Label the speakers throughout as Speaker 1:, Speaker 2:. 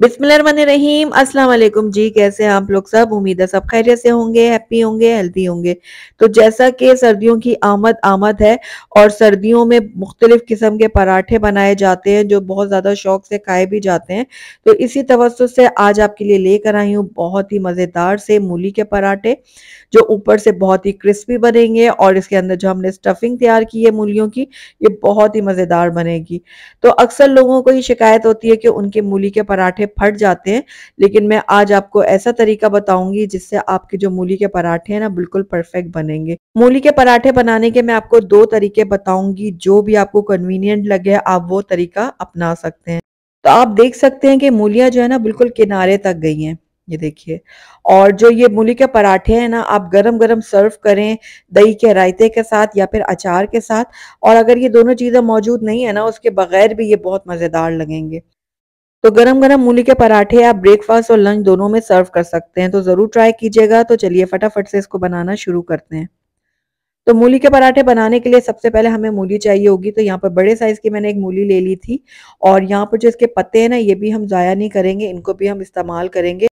Speaker 1: बिस्मिल्लाहिर्रहमानिर्रहीम अस्सलाम वालेकुम जी कैसे हैं आप लोग सब उम्मीद है सब खैरियत से होंगे हैप्पी होंगे हेल्थी होंगे तो जैसा कि सर्दियों की आमद आमद है और सर्दियों में मुख्तलिफ किस्म के पराठे बनाए जाते हैं जो बहुत ज़्यादा शौक से खाए भी जाते हैं तो इसी तवस्त से आज आपके लिए लेकर आई हूँ बहुत ही मज़ेदार से मूली के पराठे जो ऊपर से बहुत ही क्रिस्पी बनेंगे और इसके अंदर जो हमने स्टफिंग तैयार की है मूलियों की ये बहुत ही मज़ेदार बनेगी तो अक्सर लोगों को ये शिकायत होती है कि उनके मूली के पराठे पराठे फट जाते हैं लेकिन मैं आज आपको ऐसा तरीका बताऊंगी जिससे आपके जो मूली के पराठे हैं ना बिल्कुल परफेक्ट बनेंगे मूली के पराठे बनाने के मैं आपको दो तरीके बताऊंगी जो भी आपको कन्वीनियंट लगे आप वो तरीका अपना सकते हैं तो आप देख सकते हैं कि मूलियाँ जो है ना बिल्कुल किनारे तक गई हैं ये देखिए और जो ये मूली के पराठे हैं ना आप गरम गरम सर्व करें दही के रायते के साथ या फिर अचार के साथ और अगर ये दोनों चीज़ें मौजूद नहीं है ना उसके बगैर भी ये बहुत मज़ेदार लगेंगे तो गरम गरम मूली के पराठे आप ब्रेकफास्ट और लंच दोनों में सर्व कर सकते हैं तो ज़रूर ट्राई कीजिएगा तो चलिए फटाफट से इसको बनाना शुरू करते हैं तो मूली के पराठे बनाने के लिए सबसे पहले हमें मूली चाहिए होगी तो यहाँ पर बड़े साइज़ की मैंने एक मूली ले ली थी और यहाँ पर जो इसके पत्ते हैं ना ये भी हम ज़ाया नहीं करेंगे इनको भी हम इस्तेमाल करेंगे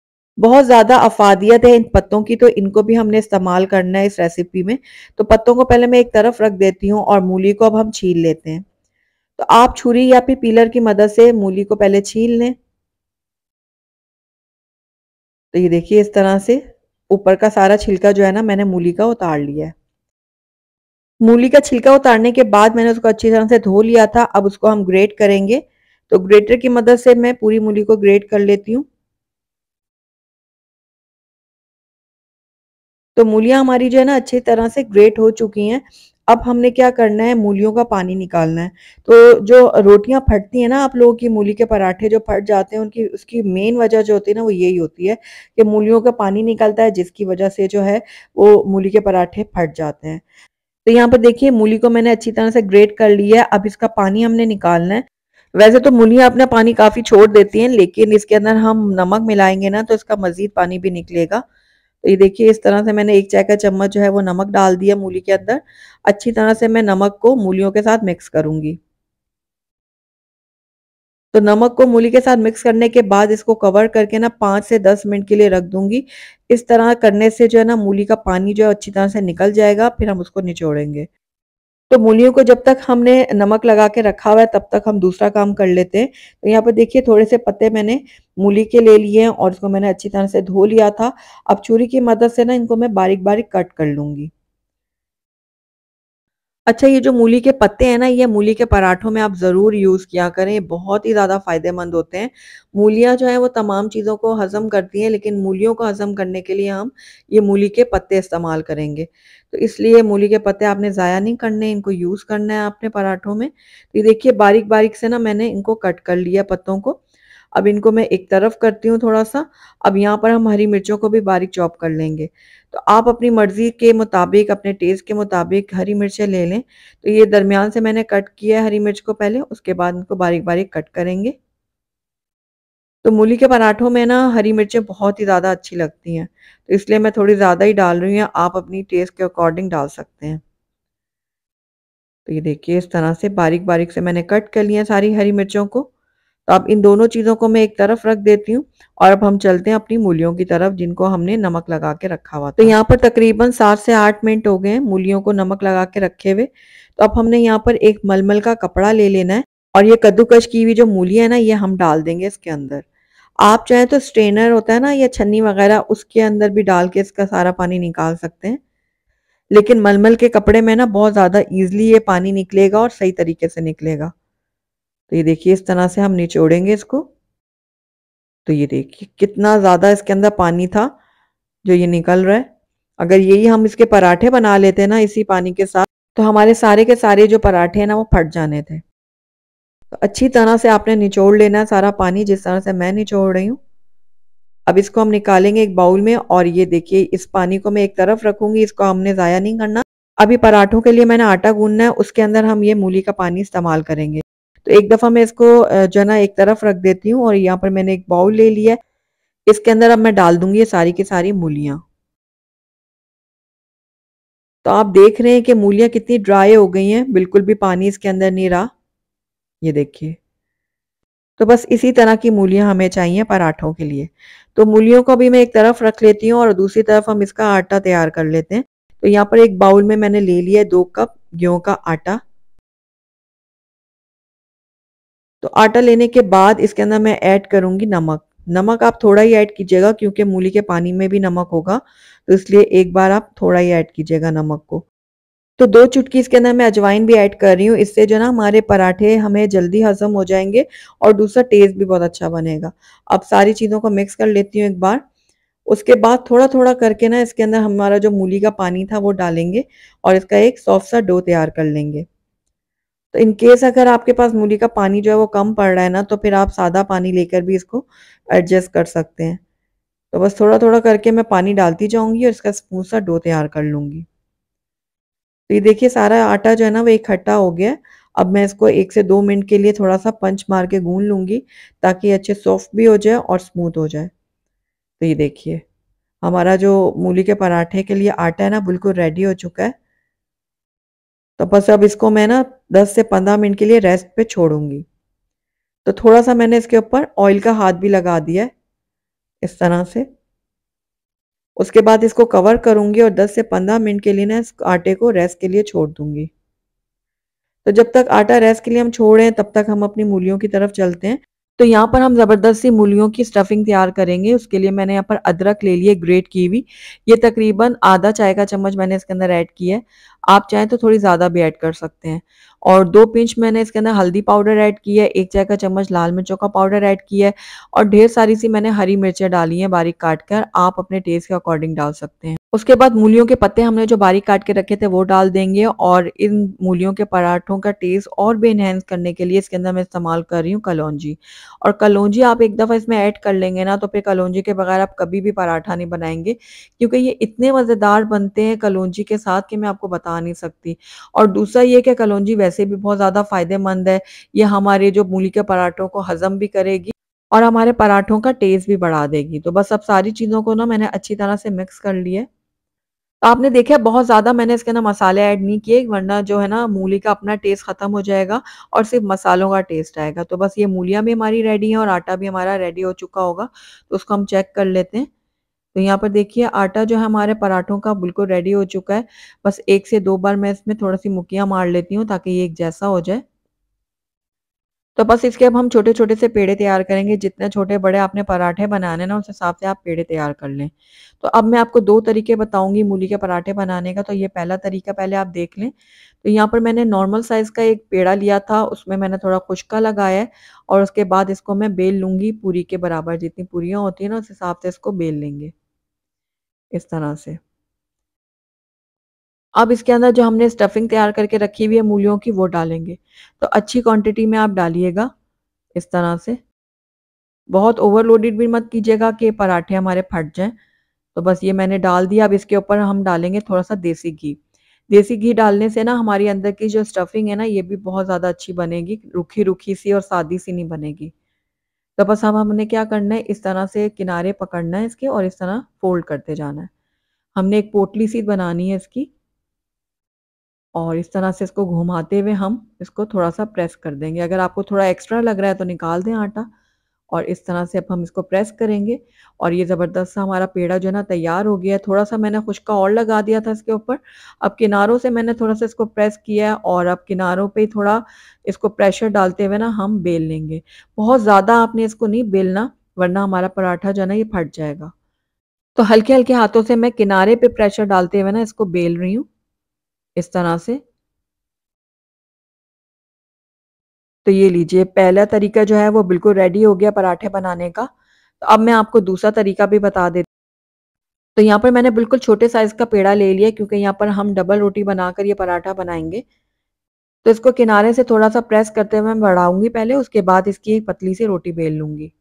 Speaker 1: बहुत ज़्यादा अफादियत है इन पत्तों की तो इनको भी हमने इस्तेमाल करना है इस रेसिपी में तो पत्तों को पहले मैं एक तरफ रख देती हूँ और मूली को अब हम छील लेते हैं तो आप छुरी या फिर पीलर की मदद से मूली को पहले छील लें तो ये देखिए इस तरह से ऊपर का सारा छिलका जो है ना मैंने मूली का उतार लिया है मूली का छिलका उतारने के बाद मैंने उसको अच्छी तरह से धो लिया था अब उसको हम ग्रेट करेंगे तो ग्रेटर की मदद से मैं पूरी मूली को ग्रेट कर लेती हूँ तो मूलियाँ हमारी जो है ना अच्छी तरह से ग्रेट हो चुकी हैं अब हमने क्या करना है मूलियों का पानी निकालना है तो जो रोटियां फटती हैं ना आप लोगों की मूली के पराठे जो फट जाते हैं उनकी उसकी मेन वजह जो होती है ना वो यही होती है कि मूलियों का पानी निकलता है जिसकी वजह से जो है वो मूली के पराठे फट जाते हैं तो यहाँ पर देखिए मूली को मैंने अच्छी तरह से ग्रेट कर लिया है अब इसका पानी हमने निकालना है वैसे तो मूलियाँ अपना पानी काफ़ी छोड़ देती हैं लेकिन इसके अंदर हम नमक मिलाएंगे ना तो इसका मज़ीद पानी भी निकलेगा ये देखिए इस तरह से मैंने एक चाय का चम्मच जो है वो नमक डाल दिया मूली के अंदर अच्छी तरह से मैं नमक को मूलियों के साथ मिक्स करूंगी तो नमक को मूली के साथ मिक्स करने के बाद इसको कवर करके ना पांच से दस मिनट के लिए रख दूंगी इस तरह करने से जो है ना मूली का पानी जो है अच्छी तरह से निकल जाएगा फिर हम उसको निचोड़ेंगे तो मूलियों को जब तक हमने नमक लगा के रखा हुआ है तब तक हम दूसरा काम कर लेते हैं तो यहाँ पर देखिए थोड़े से पत्ते मैंने मूली के ले लिए हैं और इसको मैंने अच्छी तरह से धो लिया था अब छुरी की मदद से ना इनको मैं बारीक बारीक कट कर लूँगी अच्छा ये जो मूली के पत्ते हैं ना ये मूली के पराठों में आप ज़रूर यूज़ किया करें बहुत ही ज़्यादा फ़ायदेमंद होते हैं मूलियाँ जो है वो तमाम चीज़ों को हज़म करती हैं लेकिन मूलियों को हज़म करने के लिए हम ये मूली के पत्ते इस्तेमाल करेंगे तो इसलिए मूली के पत्ते आपने ज़ाया नहीं करने इनको यूज़ करना है आपने पराठों में तो ये देखिए बारीक बारीक से ना मैंने इनको कट कर लिया पत्तों को अब इनको मैं एक तरफ करती हूँ थोड़ा सा अब यहाँ पर हम हरी मिर्चों को भी बारीक चॉप कर लेंगे तो आप अपनी मर्ज़ी के मुताबिक अपने टेस्ट के मुताबिक हरी मिर्चें ले लें तो ये दरमियान से मैंने कट किया है हरी मिर्च को पहले उसके बाद इनको बारीक बारीक कट करेंगे तो मूली के पराठों में ना हरी मिर्चें बहुत ही ज़्यादा अच्छी लगती हैं तो इसलिए मैं थोड़ी ज़्यादा ही डाल रही हूँ आप अपनी टेस्ट के अकॉर्डिंग डाल सकते हैं तो ये देखिए इस तरह से बारीक बारीक से मैंने कट कर लिया सारी हरी मिर्चों को तो अब इन दोनों चीज़ों को मैं एक तरफ रख देती हूँ और अब हम चलते हैं अपनी मूलियों की तरफ जिनको हमने नमक लगा के रखा हुआ तो यहाँ पर तकरीबन सात से आठ मिनट हो गए हैं मूलियों को नमक लगा के रखे हुए तो अब हमने यहाँ पर एक मलमल का कपड़ा ले लेना है और ये कद्दूकश की हुई जो मूली है ना ये हम डाल देंगे इसके अंदर आप चाहे तो स्ट्रेनर होता है ना या छन्नी वगैरह उसके अंदर भी डाल के इसका सारा पानी निकाल सकते हैं लेकिन मलमल के कपड़े में ना बहुत ज़्यादा ईजिली ये पानी निकलेगा और सही तरीके से निकलेगा तो ये देखिए इस तरह से हम निचोड़ेंगे इसको तो ये देखिए कितना ज़्यादा इसके अंदर पानी था जो ये निकल रहा है अगर यही हम इसके पराठे बना लेते ना इसी पानी के साथ तो हमारे सारे के सारे जो पराठे हैं ना वो फट जाने थे तो अच्छी तरह से आपने निचोड़ लेना है सारा पानी जिस तरह से मैं निचोड़ रही हूँ अब इसको हम निकालेंगे एक बाउल में और ये देखिए इस पानी को मैं एक तरफ रखूंगी इसको हमने ज़ाया नहीं करना अभी पराठों के लिए मैंने आटा गूंदना है उसके अंदर हम ये मूली का पानी इस्तेमाल करेंगे तो एक दफ़ा मैं इसको जो है ना एक तरफ रख देती हूँ और यहाँ पर मैंने एक बाउल ले लिया इसके अंदर अब मैं डाल दूंगी ये सारी की सारी मूलियां तो आप देख रहे हैं कि मूलियां कितनी ड्राई हो गई हैं बिल्कुल भी पानी इसके अंदर नहीं रहा ये देखिए तो बस इसी तरह की मूलियां हमें चाहिए पराठों के लिए तो मूलियों को भी मैं एक तरफ रख लेती हूँ और दूसरी तरफ हम इसका आटा तैयार कर लेते हैं तो यहाँ पर एक बाउल में मैंने ले लिया है दो कप गेहूं का आटा तो आटा लेने के बाद इसके अंदर मैं ऐड करूंगी नमक नमक आप थोड़ा ही ऐड कीजिएगा क्योंकि मूली के पानी में भी नमक होगा तो इसलिए एक बार आप थोड़ा ही ऐड कीजिएगा नमक को तो दो चुटकी इसके अंदर मैं अजवाइन भी ऐड कर रही हूँ इससे जो ना हमारे पराठे हमें जल्दी हजम हो जाएंगे और दूसरा टेस्ट भी बहुत अच्छा बनेगा अब सारी चीज़ों को मिक्स कर लेती हूँ एक बार उसके बाद थोड़ा थोड़ा करके ना इसके अंदर हमारा जो मूली का पानी था वो डालेंगे और इसका एक सॉफ्ट सा डो तैयार कर लेंगे तो इन केस अगर आपके पास मूली का पानी जो है वो कम पड़ रहा है ना तो फिर आप सादा पानी लेकर भी इसको एडजस्ट कर सकते हैं तो बस थोड़ा थोड़ा करके मैं पानी डालती जाऊंगी और इसका स्मूथ सा डो तैयार कर लूंगी तो ये देखिए सारा आटा जो है ना वो इकट्ठा हो गया अब मैं इसको एक से दो मिनट के लिए थोड़ा सा पंच मार के गून लूंगी ताकि अच्छे सॉफ्ट भी हो जाए और स्मूथ हो जाए तो ये देखिए हमारा जो मूली के पराठे के लिए आटा है ना बिल्कुल रेडी हो चुका है तो बस अब इसको मैं ना 10 से 15 मिनट के लिए रेस्ट पे छोड़ूंगी तो थोड़ा सा मैंने इसके ऊपर ऑयल का हाथ भी लगा दिया है इस तरह से उसके बाद इसको कवर करूंगी और 10 से 15 मिनट के लिए ना इस आटे को रेस्ट के लिए छोड़ दूंगी तो जब तक आटा रेस्ट के लिए हम हैं तब तक हम अपनी मूलियों की तरफ चलते हैं तो यहाँ पर हम ज़बरदस्ती मूलियों की स्टफिंग तैयार करेंगे उसके लिए मैंने यहाँ पर अदरक ले लिए ग्रेट की हुई ये तकरीबन आधा चाय का चम्मच मैंने इसके अंदर ऐड किया है आप चाहें तो थोड़ी ज़्यादा भी ऐड कर सकते हैं और दो पिंच मैंने इसके अंदर हल्दी पाउडर ऐड किया है एक चाय का चम्मच लाल मिर्चों का पाउडर ऐड किया है और ढेर सारी सी मैंने हरी मिर्चें डाली हैं बारीक काट कर आप अपने टेस्ट के अकॉर्डिंग डाल सकते हैं उसके बाद मूलियों के पत्ते हमने जो बारीक काट के रखे थे वो डाल देंगे और इन मूलियों के पराठों का टेस्ट और भी इन्हेंस करने के लिए इसके अंदर मैं इस्तेमाल कर रही हूँ कलौजी और कलौजी आप एक दफ़ा इसमें ऐड कर लेंगे ना तो फिर कलौजी के बगैर आप कभी भी पराठा नहीं बनाएंगे क्योंकि ये इतने मज़ेदार बनते हैं कलौजी के साथ कि मैं आपको बता नहीं सकती और दूसरा ये कि कलौजी वैसे भी बहुत ज़्यादा फ़ायदेमंद है ये हमारे जो मूली के पराठों को हज़म भी करेगी और हमारे पराठों का टेस्ट भी बढ़ा देगी तो बस अब सारी चीज़ों को ना मैंने अच्छी तरह से मिक्स कर लिया आपने देखा बहुत ज़्यादा मैंने इसके ना मसाले ऐड नहीं किए वरना जो है ना मूली का अपना टेस्ट ख़त्म हो जाएगा और सिर्फ मसालों का टेस्ट आएगा तो बस ये मूलियाँ भी हमारी रेडी हैं और आटा भी हमारा रेडी हो चुका होगा तो उसको हम चेक कर लेते हैं तो यहाँ पर देखिए आटा जो है हमारे पराठों का बिल्कुल रेडी हो चुका है बस एक से दो बार मैं इसमें थोड़ा सी मुकियाँ मार लेती हूँ ताकि ये एक जैसा हो जाए तो बस इसके अब हम छोटे छोटे से पेड़े तैयार करेंगे जितने छोटे बड़े आपने पराठे बनाने ना उस हिसाब से आप पेड़े तैयार कर लें तो अब मैं आपको दो तरीके बताऊंगी मूली के पराठे बनाने का तो ये पहला तरीका पहले आप देख लें तो यहाँ पर मैंने नॉर्मल साइज़ का एक पेड़ा लिया था उसमें मैंने थोड़ा खुशका लगाया है और उसके बाद इसको मैं बेल लूंगी पूरी के बराबर जितनी पूरियाँ होती है ना उस हिसाब से इसको बेल लेंगे इस तरह से अब इसके अंदर जो हमने स्टफिंग तैयार करके रखी हुई है मूलियों की वो डालेंगे तो अच्छी क्वांटिटी में आप डालिएगा इस तरह से बहुत ओवरलोडेड भी मत कीजिएगा कि पराठे हमारे फट जाएं तो बस ये मैंने डाल दिया अब इसके ऊपर हम डालेंगे थोड़ा सा देसी घी देसी घी डालने से ना हमारी अंदर की जो स्टफिंग है ना ये भी बहुत ज़्यादा अच्छी बनेगी रुखी रुखी सी और सादी सी नहीं बनेगी तो बस हम हमने क्या करना है इस तरह से किनारे पकड़ना है इसके और इस तरह फोल्ड करते जाना है हमने एक पोटली सी बनानी है इसकी और इस तरह से इसको घुमाते हुए हम इसको थोड़ा सा प्रेस कर देंगे अगर आपको थोड़ा एक्स्ट्रा लग रहा है तो निकाल दें आटा और इस तरह से अब हम इसको प्रेस करेंगे और ये ज़बरदस्त सा हमारा पेड़ा जो है ना तैयार हो गया है थोड़ा सा मैंने खुशका और लगा दिया था इसके ऊपर अब किनारों से मैंने थोड़ा सा इसको प्रेस किया है और अब किनारों पे थोड़ा इसको प्रेशर डालते हुए ना हम बेल लेंगे बहुत ज़्यादा आपने इसको नहीं बेलना वरना हमारा पराठा जो है ना ये फट जाएगा तो हल्के हल्के हाथों से मैं किनारे पर प्रेशर डालते हुए ना इसको बेल रही हूँ इस तरह से तो ये लीजिए पहला तरीका जो है वो बिल्कुल रेडी हो गया पराठे बनाने का तो अब मैं आपको दूसरा तरीका भी बता देती तो यहाँ पर मैंने बिल्कुल छोटे साइज का पेड़ा ले लिया क्योंकि यहाँ पर हम डबल रोटी बनाकर ये पराठा बनाएंगे तो इसको किनारे से थोड़ा सा प्रेस करते हुए मैं बढ़ाऊंगी पहले उसके बाद इसकी एक पतली सी रोटी बेल लूंगी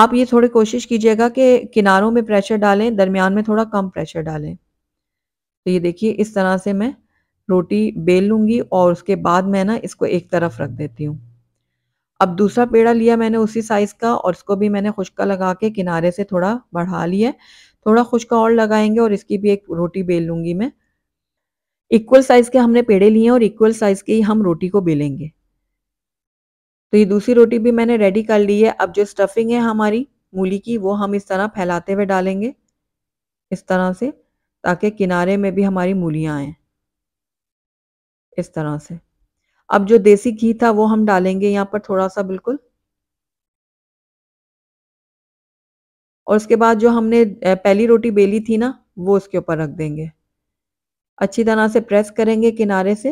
Speaker 1: आप ये थोड़ी कोशिश कीजिएगा कि किनारों में प्रेशर डालें दरमियान में थोड़ा कम प्रेशर डालें तो ये देखिए इस तरह से मैं रोटी बेल लूँगी और उसके बाद मैं ना इसको एक तरफ रख देती हूँ अब दूसरा पेड़ा लिया मैंने उसी साइज़ का और इसको भी मैंने खुशका लगा के किनारे से थोड़ा बढ़ा लिया थोड़ा खुशका और लगाएंगे और इसकी भी एक रोटी बेल लूँगी मैं इक्वल साइज़ के हमने पेड़े लिए हैं और इक्वल साइज़ के ही हम रोटी को बेलेंगे तो ये दूसरी रोटी भी मैंने रेडी कर ली है अब जो स्टफिंग है हमारी मूली की वो हम इस तरह फैलाते हुए डालेंगे इस तरह से ताकि किनारे में भी हमारी मूलियाँ आएँ इस तरह से अब जो देसी घी था वो हम डालेंगे यहाँ पर थोड़ा सा बिल्कुल और उसके बाद जो हमने पहली रोटी बेली थी ना वो उसके ऊपर रख देंगे अच्छी तरह से प्रेस करेंगे किनारे से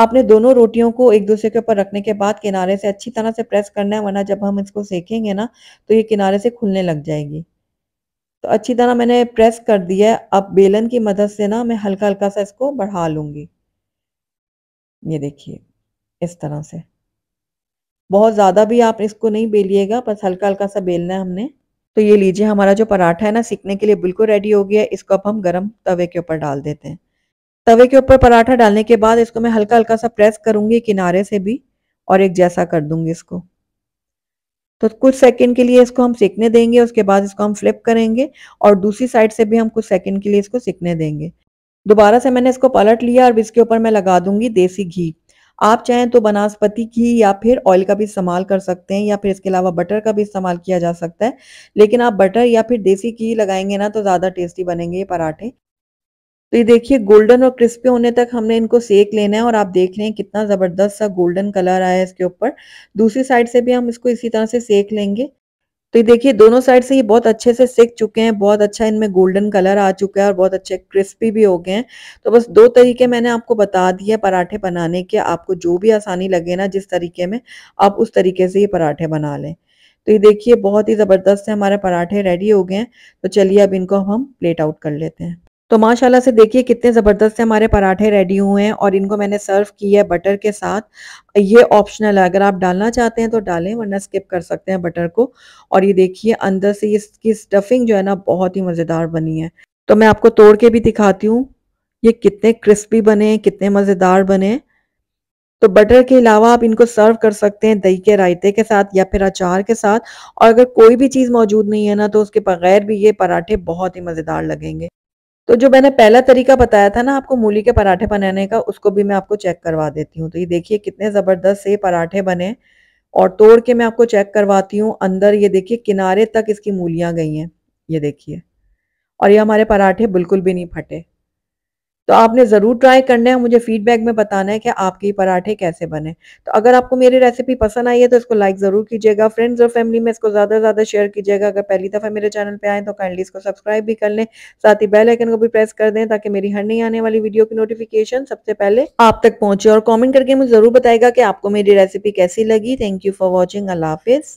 Speaker 1: आपने दोनों रोटियों को एक दूसरे के ऊपर रखने के बाद किनारे से अच्छी तरह से प्रेस करना है वरना जब हम इसको सेकेंगे ना तो ये किनारे से खुलने लग जाएगी तो अच्छी तरह मैंने प्रेस कर दिया है अब बेलन की मदद से ना मैं हल्का हल्का सा इसको बढ़ा लूंगी ये देखिए इस तरह से बहुत ज़्यादा भी आप इसको नहीं बेलिएगा बस हल्का हल्का सा बेलना है हमने तो ये लीजिए हमारा जो पराठा है ना सीखने के लिए बिल्कुल रेडी हो गया है इसको अब हम गरम तवे के ऊपर डाल देते हैं तवे के ऊपर पराठा डालने के बाद इसको मैं हल्का हल्का सा प्रेस करूंगी किनारे से भी और एक जैसा कर दूंगी इसको तो कुछ सेकंड के लिए इसको हम सीखने देंगे उसके बाद इसको हम फ्लिप करेंगे और दूसरी साइड से भी हम कुछ सेकंड के लिए इसको सीखने देंगे दोबारा से मैंने इसको पलट लिया और इसके ऊपर मैं लगा दूंगी देसी घी आप चाहें तो बनास्पति घी या फिर ऑयल का भी इस्तेमाल कर सकते हैं या फिर इसके अलावा बटर का भी इस्तेमाल किया जा सकता है लेकिन आप बटर या फिर देसी घी लगाएंगे ना तो ज़्यादा टेस्टी बनेंगे ये पराठे तो ये देखिए गोल्डन और क्रिस्पी होने तक हमने इनको सेक लेना है और आप देख रहे हैं कितना ज़बरदस्त सा गोल्डन कलर आया है इसके ऊपर दूसरी साइड से भी हम इसको इसी तरह से सेक लेंगे तो ये देखिए दोनों साइड से ये बहुत अच्छे से सेक चुके हैं बहुत अच्छा इनमें गोल्डन कलर आ चुका है और बहुत अच्छे क्रिस्पी भी हो गए हैं तो बस दो तरीके मैंने आपको बता दिए पराठे बनाने के आपको जो भी आसानी लगे ना जिस तरीके में आप उस तरीके से ये पराठे बना लें तो ये देखिए बहुत ही ज़बरदस्त से हमारे पराठे रेडी हो गए हैं तो चलिए अब इनको हम प्लेट आउट कर लेते हैं तो माशाल्लाह से देखिए कितने ज़बरदस्त से हमारे पराठे रेडी हुए हैं और इनको मैंने सर्व किया है बटर के साथ ये ऑप्शनल है अगर आप डालना चाहते हैं तो डालें वरना स्किप कर सकते हैं बटर को और ये देखिए अंदर से इसकी स्टफिंग जो है ना बहुत ही मज़ेदार बनी है तो मैं आपको तोड़ के भी दिखाती हूँ ये कितने क्रिस्पी बने कितने मज़ेदार बने तो बटर के अलावा आप इनको सर्व कर सकते हैं दही के रायते के साथ या फिर अचार के साथ और अगर कोई भी चीज़ मौजूद नहीं है ना तो उसके बगैर भी ये पराठे बहुत ही मज़ेदार लगेंगे तो जो मैंने पहला तरीका बताया था ना आपको मूली के पराठे बनाने का उसको भी मैं आपको चेक करवा देती हूँ तो ये देखिए कितने ज़बरदस्त से पराठे बने और तोड़ के मैं आपको चेक करवाती हूँ अंदर ये देखिए किनारे तक इसकी मूलियाँ गई हैं ये देखिए और ये हमारे पराठे बिल्कुल भी नहीं फटे तो आपने ज़रूर ट्राई करना है मुझे फीडबैक में बताना है कि आपके पराठे कैसे बने तो अगर आपको मेरी रेसिपी पसंद आई है तो इसको लाइक ज़रूर कीजिएगा फ्रेंड्स और फैमिली में इसको ज़्यादा से ज़्यादा शेयर कीजिएगा अगर पहली दफ़ा मेरे चैनल पर आएँ तो काइंडली इसको सब्सक्राइब भी कर लें साथ ही बेलाइकन को भी प्रेस कर दें ताकि मेरी हर नहीं आने वाली वीडियो की नोटिफिकेशन सबसे पहले आप तक पहुँचे और कॉमेंट करके मुझे ज़रूर बताएगा कि आपको मेरी रेसिपी कैसी लगी थैंक यू फॉर वॉचिंग अल्लाह हाफिज़